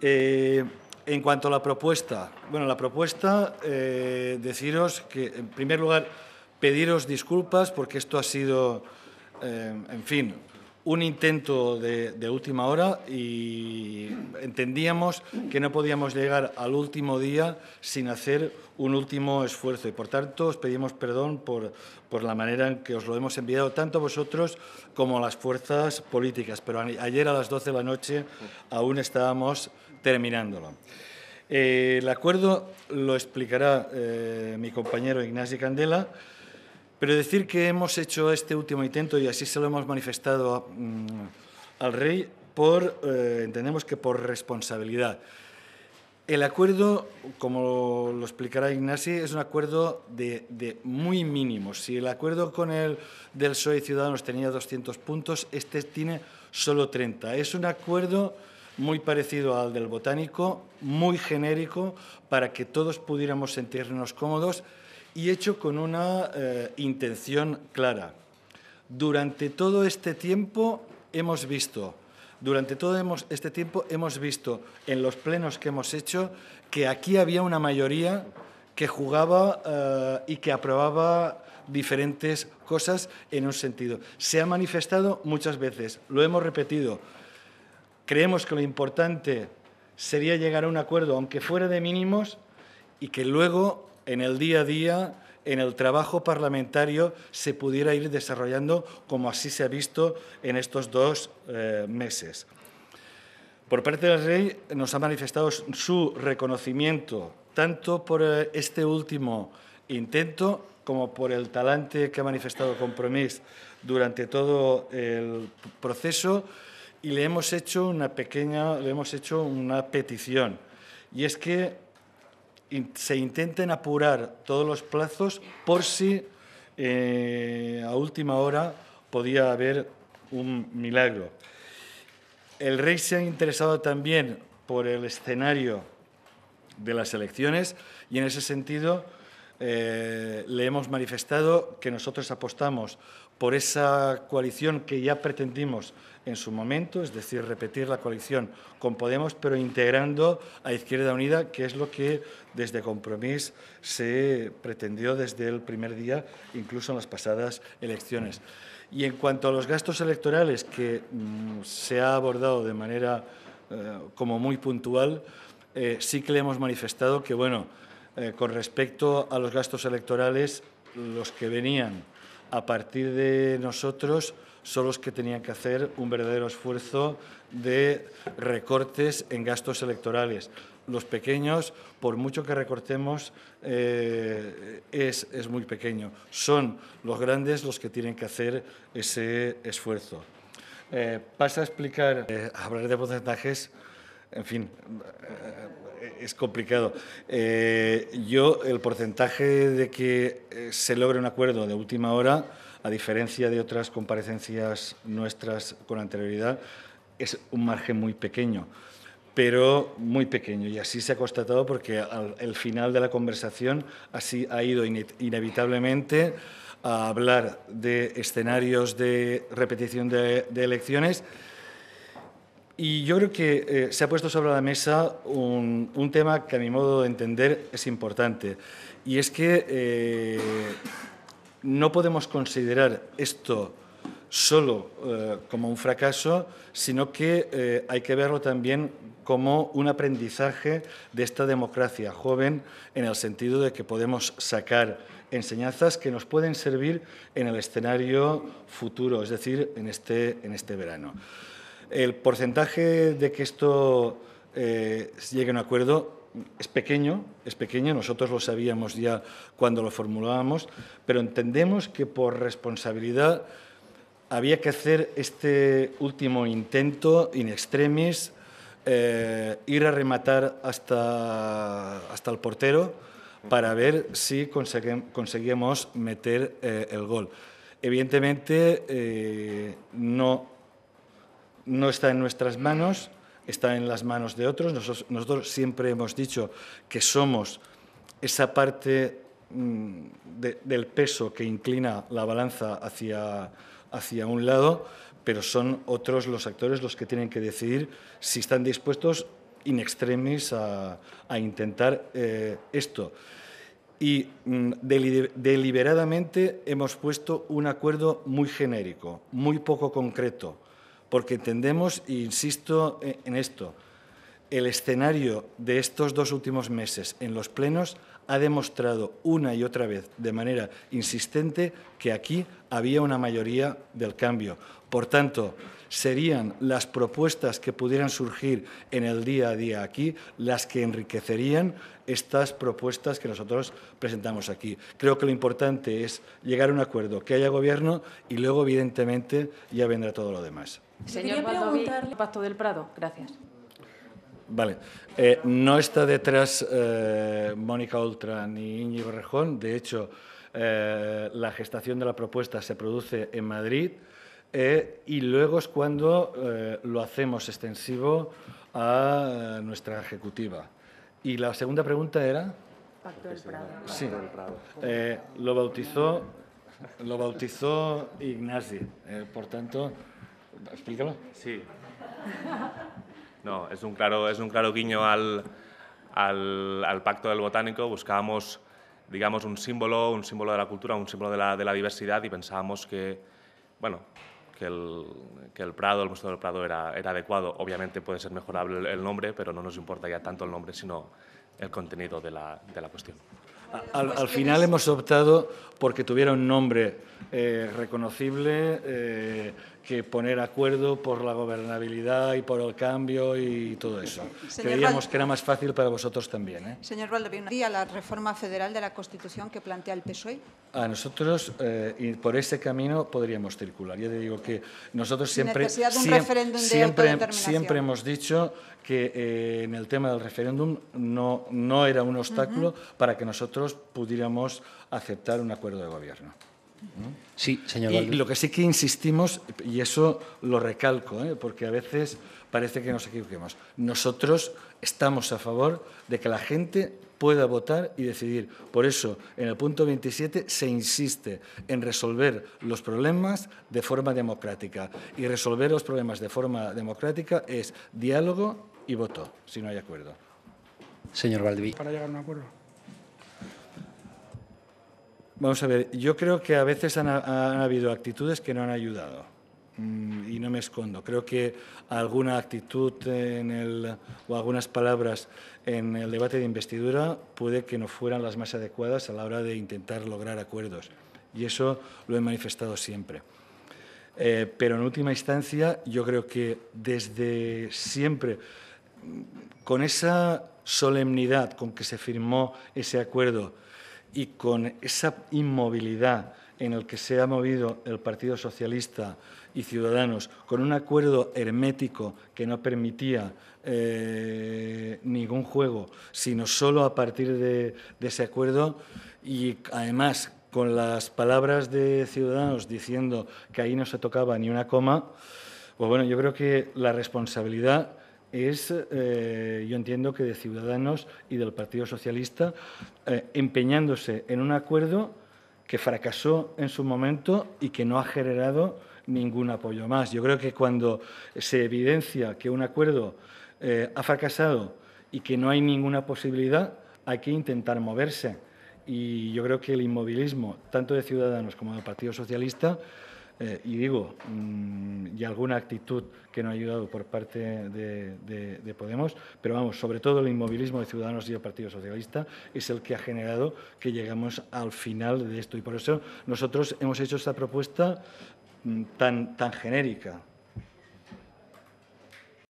Eh, en cuanto a la propuesta, bueno, la propuesta, eh, deciros que, en primer lugar, pediros disculpas porque esto ha sido, eh, en fin, un intento de, última hora y entendíamos que no podíamos llegar al último día sin hacer un último esfuerzo. Y por tanto, os pedimos perdón por, la manera en que os lo hemos enviado, tanto vosotros como las fuerzas políticas. Pero ayer a las 12 de la noche aún estábamos terminándolo. Eh, el acuerdo lo explicará eh, mi compañero Ignacio Candela. Pero decir que hemos hecho este último intento y así se lo hemos manifestado mm, al rey por, eh, entendemos que por responsabilidad. El acuerdo, como lo explicará Ignasi, es un acuerdo de, de muy mínimos. Si el acuerdo con el del PSOE Ciudadanos tenía 200 puntos, este tiene solo 30. Es un acuerdo muy parecido al del botánico, muy genérico, para que todos pudiéramos sentirnos cómodos y hecho con una eh, intención clara. Durante todo este tiempo hemos visto, durante todo este tiempo hemos visto en los plenos que hemos hecho que aquí había una mayoría que jugaba eh, y que aprobaba diferentes cosas en un sentido. Se ha manifestado muchas veces, lo hemos repetido. Creemos que lo importante sería llegar a un acuerdo, aunque fuera de mínimos, y que luego en el día a día, en el trabajo parlamentario, se pudiera ir desarrollando como así se ha visto en estos dos eh, meses. Por parte del rey nos ha manifestado su reconocimiento tanto por eh, este último intento como por el talante que ha manifestado Compromís durante todo el proceso y le hemos hecho una pequeña, le hemos hecho una petición y es que se intenten apurar todos los plazos por si eh, a última hora podía haber un milagro. El rey se ha interesado también por el escenario de las elecciones y en ese sentido eh, le hemos manifestado que nosotros apostamos por esa coalición que ya pretendimos en su momento, es decir, repetir la coalición con Podemos, pero integrando a Izquierda Unida, que es lo que desde Compromís se pretendió desde el primer día, incluso en las pasadas elecciones. Y en cuanto a los gastos electorales, que mm, se ha abordado de manera eh, como muy puntual, eh, sí que le hemos manifestado que, bueno, eh, con respecto a los gastos electorales, los que venían a partir de nosotros son los que tenían que hacer un verdadero esfuerzo de recortes en gastos electorales. Los pequeños, por mucho que recortemos, eh, es, muy pequeño. Son los grandes los que tienen que hacer ese esfuerzo. Eh, pasa a explicar, hablar de porcentajes, en fin, eh, es complicado. Eh, yo, el porcentaje de que eh, se logre un acuerdo de última hora, a diferencia de otras comparecencias nuestras con anterioridad, es un margen muy pequeño, pero muy pequeño. Y así se ha constatado porque al final de la conversación así ha ido inevitablemente a hablar de escenarios de repetición de elecciones y yo creo que eh, se ha puesto sobre la mesa un, tema que a mi modo de entender es importante. Y es que eh, no podemos considerar esto solo eh, como un fracaso, sino que hay que verlo también como un aprendizaje de esta democracia joven en el sentido de que podemos sacar enseñanzas que nos pueden servir en el escenario futuro, es decir, en este, en este verano. El porcentaje de que esto eh, llegue a un acuerdo es pequeño, es pequeño, nosotros lo sabíamos ya cuando lo formulábamos, pero entendemos que por responsabilidad había que hacer este último intento in extremis, eh, ir a rematar hasta, hasta el portero para ver si conseguimos meter eh, el gol. Evidentemente no no está en nuestras manos, está en las manos de otros. Nosotros, siempre hemos dicho que somos esa parte mm, del peso que inclina la balanza hacia, hacia un lado, pero son otros los actores los que tienen que decidir si están dispuestos in extremis a, intentar eh, esto. Y mm, deliberadamente hemos puesto un acuerdo muy genérico, muy poco concreto, porque entendemos, e insisto en esto, el escenario de estos dos últimos meses en los plenos ha demostrado una y otra vez de manera insistente que aquí había una mayoría del cambio. Por tanto, serían las propuestas que pudieran surgir en el día a día aquí las que enriquecerían estas propuestas que nosotros presentamos aquí. Creo que lo importante es llegar a un acuerdo, que haya gobierno y luego, evidentemente, ya vendrá todo lo demás. Señor el Pacto del Prado, gracias. Vale. Eh, no está detrás eh, Mónica Oltra ni Íñigo Rejón. De hecho, eh, la gestación de la propuesta se produce en Madrid. Eh, y luego es cuando eh, lo hacemos extensivo a eh, nuestra ejecutiva. Y la segunda pregunta era... Pacto del Prado. Sí, lo bautizó, lo bautizó Ignasi, por tanto... Explícalo. Sí. No, es un claro, es un claro guiño al, al, al Pacto del Botánico. Buscábamos, digamos, un símbolo, un símbolo de la cultura, un símbolo de la, de la diversidad y pensábamos que, bueno, que el, que el, Prado, el Museo del Prado era, era adecuado. Obviamente puede ser mejorable el nombre, pero no nos importa ya tanto el nombre, sino el contenido de la, de la cuestión. Al, final hemos optado porque tuviera un nombre eh, reconocible, eh, que poner acuerdo por la gobernabilidad y por el cambio y todo eso. Creíamos que era más fácil para vosotros también. ¿eh? Señor Valdovino, la reforma federal de la Constitución que plantea el PSOE? A nosotros, eh, por ese camino podríamos circular. Ya te digo que nosotros siempre, siempre, siempre, hemos dicho que eh, en el tema del referéndum no, no era un obstáculo para que nosotros pudiéramos aceptar un acuerdo de gobierno. Sí, señor. Y lo que sí que insistimos, y eso lo recalco, ¿eh? porque a veces parece que nos equivoquemos, nosotros estamos a favor de que la gente pueda votar y decidir. Por eso, en el punto 27 se insiste en resolver los problemas de forma democrática. Y resolver los problemas de forma democrática es diálogo y voto, si no hay acuerdo. Señor Valdiví. Para llegar a un acuerdo. Vamos a ver, yo creo que a veces han, habido actitudes que no han ayudado mm, y no me escondo. Creo que alguna actitud o algunas palabras en el debate de investidura puede que no fueran las más adecuadas a la hora de intentar lograr acuerdos y eso lo he manifestado siempre. Eh, pero en última instancia, yo creo que desde siempre, con esa solemnidad con que se firmó ese acuerdo, y con esa inmovilidad en el que se ha movido el Partido Socialista y Ciudadanos, con un acuerdo hermético que no permitía eh, ningún juego, sino solo a partir de, de ese acuerdo y además con las palabras de Ciudadanos diciendo que ahí no se tocaba ni una coma, pues bueno, yo creo que la responsabilidad es, eh, yo entiendo que de Ciudadanos y del Partido Socialista, eh, empeñándose en un acuerdo que fracasó en su momento y que no ha generado ningún apoyo más. Yo creo que cuando se evidencia que un acuerdo eh, ha fracasado y que no hay ninguna posibilidad, hay que intentar moverse. Y yo creo que el inmovilismo, tanto de Ciudadanos como del Partido Socialista, eh, y digo, mm, y alguna actitud que no ha ayudado por parte de, Podemos, pero vamos, sobre todo el inmovilismo de Ciudadanos y el Partido Socialista es el que ha generado que llegamos al final de esto. Y por eso nosotros hemos hecho esta propuesta mm, tan, tan genérica,